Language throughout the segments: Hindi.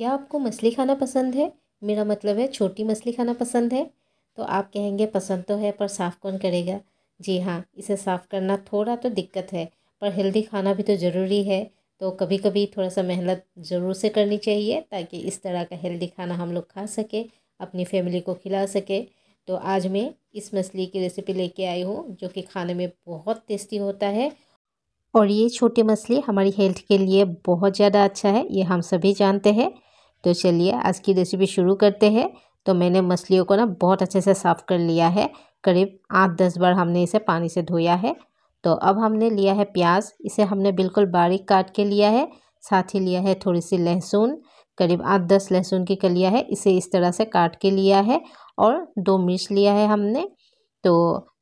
क्या आपको मछली खाना पसंद है मेरा मतलब है छोटी मछली खाना पसंद है तो आप कहेंगे पसंद तो है पर साफ़ कौन करेगा जी हाँ इसे साफ़ करना थोड़ा तो दिक्कत है पर हेल्दी खाना भी तो ज़रूरी है तो कभी कभी थोड़ा सा मेहनत ज़रूर से करनी चाहिए ताकि इस तरह का हेल्दी खाना हम लोग खा सके अपनी फैमिली को खिला सके तो आज मैं इस मछली की रेसिपी लेके आई हूँ जो कि खाने में बहुत टेस्टी होता है और ये छोटी मछली हमारी हेल्थ के लिए बहुत ज़्यादा अच्छा है ये हम सभी जानते हैं तो चलिए आज की रेसिपी शुरू करते हैं तो मैंने मछलियों को ना बहुत अच्छे से साफ़ कर लिया है करीब आठ दस बार हमने इसे पानी से धोया है तो अब हमने लिया है प्याज इसे हमने बिल्कुल बारीक काट के लिया है साथ ही लिया है थोड़ी सी लहसुन करीब आठ दस लहसुन की कलिया है इसे इस तरह से काट के लिया है और दो मिर्च लिया है हमने तो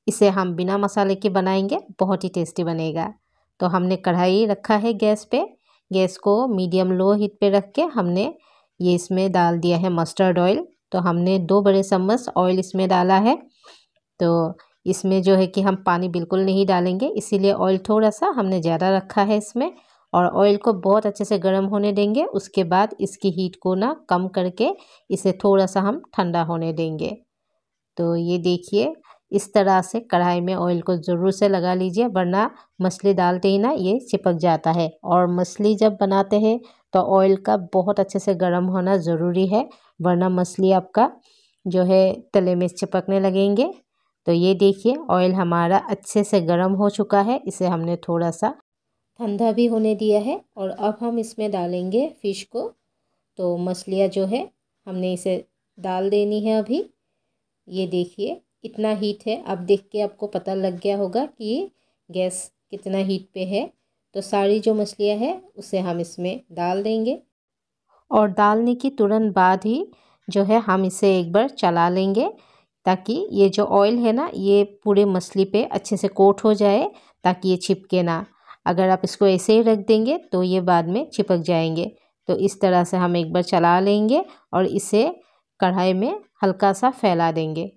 इसे हम बिना मसाले के बनाएंगे बहुत ही टेस्टी बनेगा तो हमने कढ़ाई रखा है गैस पे गैस को मीडियम लो हीट पे रख के हमने ये इसमें डाल दिया है मस्टर्ड ऑयल तो हमने दो बड़े चम्मच ऑयल इसमें डाला है तो इसमें जो है कि हम पानी बिल्कुल नहीं डालेंगे इसीलिए ऑयल थोड़ा सा हमने ज़्यादा रखा है इसमें और ऑयल को बहुत अच्छे से गर्म होने देंगे उसके बाद इसकी हीट को ना कम करके इसे थोड़ा सा हम ठंडा होने देंगे तो ये देखिए इस तरह से कढ़ाई में ऑयल को ज़रूर से लगा लीजिए वरना मछली डालते ही ना ये चिपक जाता है और मछली जब बनाते हैं तो ऑयल का बहुत अच्छे से गर्म होना ज़रूरी है वरना मछली आपका जो है तले में चिपकने लगेंगे तो ये देखिए ऑयल हमारा अच्छे से गर्म हो चुका है इसे हमने थोड़ा सा ठंडा भी होने दिया है और अब हम इसमें डालेंगे फ़िश को तो मछलियाँ जो है हमने इसे डाल देनी है अभी ये देखिए इतना हीट है आप देख के आपको पता लग गया होगा कि गैस कितना हीट पे है तो सारी जो मछलियाँ है उसे हम इसमें डाल देंगे और डालने के तुरंत बाद ही जो है हम इसे एक बार चला लेंगे ताकि ये जो ऑयल है ना ये पूरे मछली पे अच्छे से कोट हो जाए ताकि ये चिपके ना अगर आप इसको ऐसे ही रख देंगे तो ये बाद में चिपक जाएंगे तो इस तरह से हम एक बार चला लेंगे और इसे कढ़ाई में हल्का सा फैला देंगे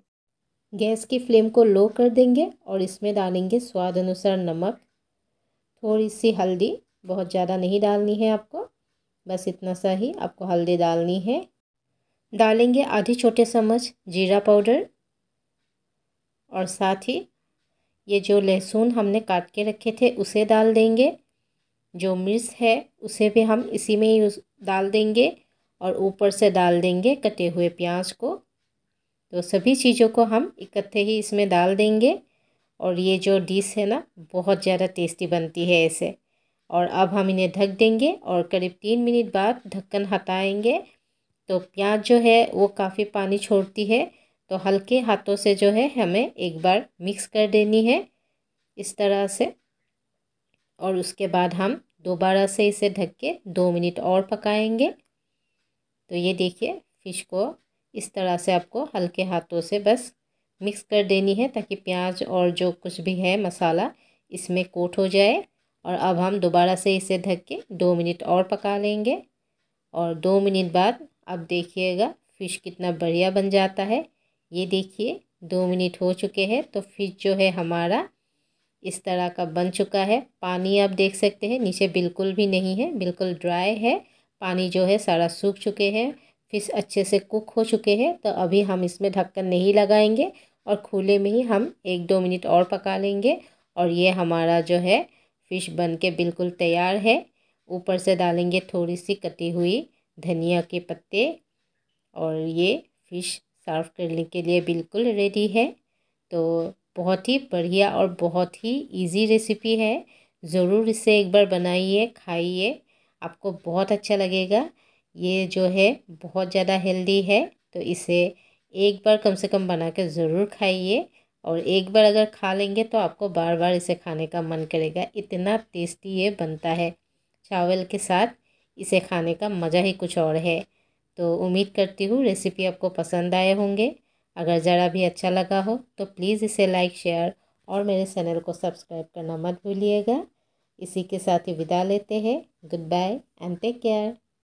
गैस की फ्लेम को लो कर देंगे और इसमें डालेंगे स्वाद अनुसार नमक थोड़ी सी हल्दी बहुत ज़्यादा नहीं डालनी है आपको बस इतना सा ही आपको हल्दी डालनी है डालेंगे आधी छोटे चम्मच जीरा पाउडर और साथ ही ये जो लहसुन हमने काट के रखे थे उसे डाल देंगे जो मिर्च है उसे भी हम इसी में यूज डाल देंगे और ऊपर से डाल देंगे कटे हुए प्याज को तो सभी चीज़ों को हम इकट्ठे ही इसमें डाल देंगे और ये जो डिश है ना बहुत ज़्यादा टेस्टी बनती है ऐसे और अब हम इन्हें ढक देंगे और करीब तीन मिनट बाद ढक्कन हटाएंगे तो प्याज जो है वो काफ़ी पानी छोड़ती है तो हल्के हाथों से जो है हमें एक बार मिक्स कर देनी है इस तरह से और उसके बाद हम दोबारा से इसे ढक के दो मिनट और पकाएंगे तो ये देखिए फिश को इस तरह से आपको हल्के हाथों से बस मिक्स कर देनी है ताकि प्याज और जो कुछ भी है मसाला इसमें कोट हो जाए और अब हम दोबारा से इसे ढक के दो मिनट और पका लेंगे और दो मिनट बाद अब देखिएगा फ़िश कितना बढ़िया बन जाता है ये देखिए दो मिनट हो चुके हैं तो फिश जो है हमारा इस तरह का बन चुका है पानी आप देख सकते हैं नीचे बिल्कुल भी नहीं है बिल्कुल ड्राई है पानी जो है सारा सूख चुके हैं फिश अच्छे से कुक हो चुके हैं तो अभी हम इसमें ढक्कन नहीं लगाएंगे और खुले में ही हम एक दो मिनट और पका लेंगे और ये हमारा जो है फ़िश बन के बिल्कुल तैयार है ऊपर से डालेंगे थोड़ी सी कटी हुई धनिया के पत्ते और ये फ़िश सर्व करने के लिए बिल्कुल रेडी है तो बहुत ही बढ़िया और बहुत ही इजी रेसिपी है ज़रूर इसे एक बार बनाइए खाइए आपको बहुत अच्छा लगेगा ये जो है बहुत ज़्यादा हेल्दी है तो इसे एक बार कम से कम बना के ज़रूर खाइए और एक बार अगर खा लेंगे तो आपको बार बार इसे खाने का मन करेगा इतना टेस्टी ये बनता है चावल के साथ इसे खाने का मज़ा ही कुछ और है तो उम्मीद करती हूँ रेसिपी आपको पसंद आए होंगे अगर ज़रा भी अच्छा लगा हो तो प्लीज़ इसे लाइक शेयर और मेरे चैनल को सब्सक्राइब करना मत भूलिएगा इसी के साथ ही विदा लेते हैं goodbye and take care